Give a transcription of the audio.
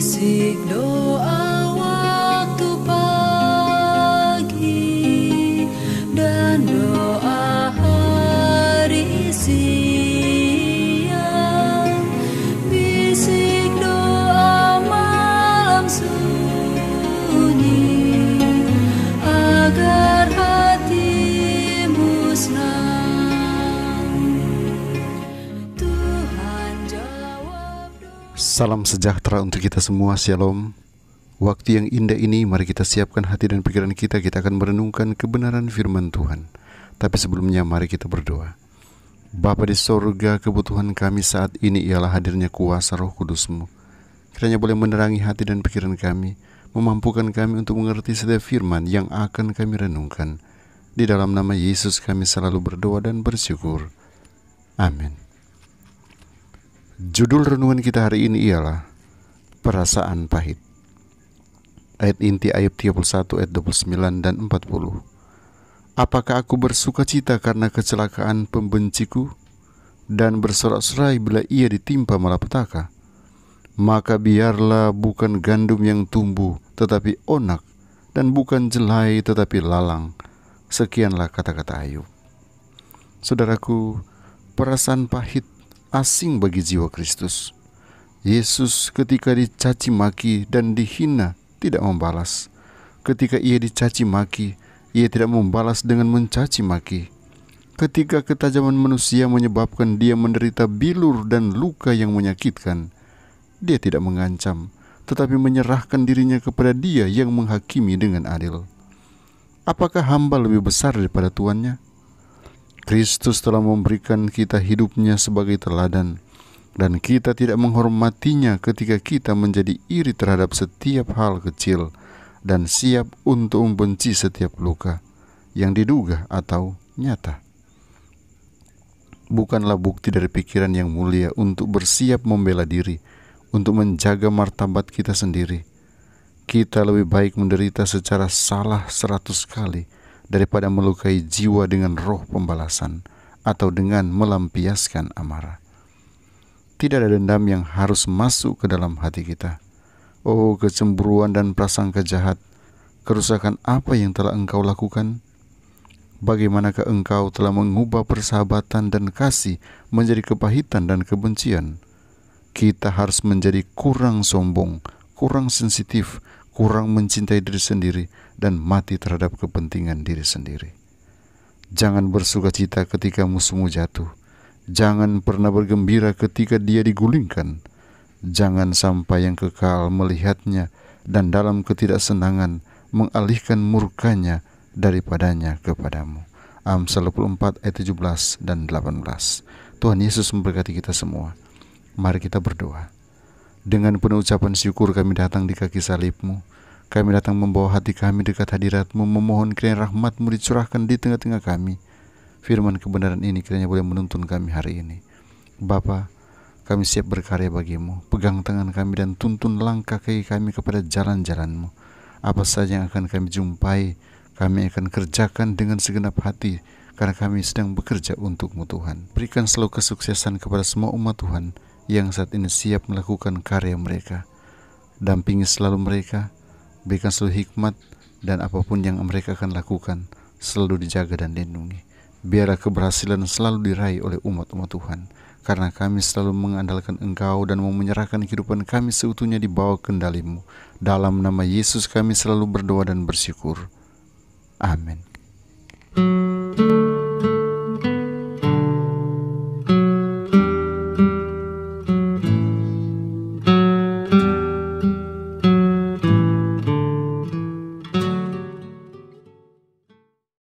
siglo Salam sejahtera untuk kita semua, Shalom. Waktu yang indah ini, mari kita siapkan hati dan pikiran kita. Kita akan merenungkan kebenaran firman Tuhan. Tapi sebelumnya, mari kita berdoa. Bapa di sorga, kebutuhan kami saat ini ialah hadirnya kuasa roh kudusmu. Kiranya boleh menerangi hati dan pikiran kami, memampukan kami untuk mengerti setiap firman yang akan kami renungkan. Di dalam nama Yesus kami selalu berdoa dan bersyukur. Amin. Judul renungan kita hari ini ialah Perasaan Pahit. Ayat inti ayat 31 ayat 29 dan 40. Apakah aku bersuka cita karena kecelakaan pembenciku dan bersorak-sorai bila ia ditimpa malapetaka? Maka biarlah bukan gandum yang tumbuh tetapi onak dan bukan jelai tetapi lalang. Sekianlah kata-kata Ayub. Saudaraku, perasaan pahit asing bagi jiwa Kristus. Yesus ketika dicaci maki dan dihina tidak membalas. Ketika ia dicaci maki, ia tidak membalas dengan mencaci maki. Ketika ketajaman manusia menyebabkan dia menderita bilur dan luka yang menyakitkan, dia tidak mengancam, tetapi menyerahkan dirinya kepada Dia yang menghakimi dengan adil. Apakah hamba lebih besar daripada tuannya? Kristus telah memberikan kita hidupnya sebagai teladan dan kita tidak menghormatinya ketika kita menjadi iri terhadap setiap hal kecil dan siap untuk membenci setiap luka yang diduga atau nyata. Bukanlah bukti dari pikiran yang mulia untuk bersiap membela diri, untuk menjaga martabat kita sendiri. Kita lebih baik menderita secara salah seratus kali, daripada melukai jiwa dengan roh pembalasan atau dengan melampiaskan amarah. Tidak ada dendam yang harus masuk ke dalam hati kita. Oh, kecemburuan dan prasangka jahat, kerusakan apa yang telah engkau lakukan? Bagaimanakah engkau telah mengubah persahabatan dan kasih menjadi kepahitan dan kebencian? Kita harus menjadi kurang sombong, kurang sensitif, kurang mencintai diri sendiri, dan mati terhadap kepentingan diri sendiri. Jangan bersuka cita ketika musuhmu jatuh. Jangan pernah bergembira ketika dia digulingkan. Jangan sampai yang kekal melihatnya dan dalam ketidaksenangan mengalihkan murkanya daripadanya kepadamu. Amsal 24 ayat 17 dan 18. Tuhan Yesus memberkati kita semua. Mari kita berdoa. Dengan penuh ucapan syukur kami datang di kaki salibmu. Kami datang membawa hati kami dekat hadiratmu, memohon kiranya rahmatmu dicurahkan di tengah-tengah kami. Firman kebenaran ini kiranya boleh menuntun kami hari ini. Bapa, kami siap berkarya bagimu. Pegang tangan kami dan tuntun langkah kaki kami kepada jalan-jalanmu. Apa saja yang akan kami jumpai, kami akan kerjakan dengan segenap hati karena kami sedang bekerja untukmu Tuhan. Berikan selalu kesuksesan kepada semua umat Tuhan yang saat ini siap melakukan karya mereka. Dampingi selalu mereka, berikan selalu hikmat, dan apapun yang mereka akan lakukan selalu dijaga dan lindungi. Biarlah keberhasilan selalu diraih oleh umat-umat Tuhan, karena kami selalu mengandalkan Engkau dan mau menyerahkan kehidupan kami seutuhnya di bawah kendalimu. Dalam nama Yesus kami selalu berdoa dan bersyukur. Amin.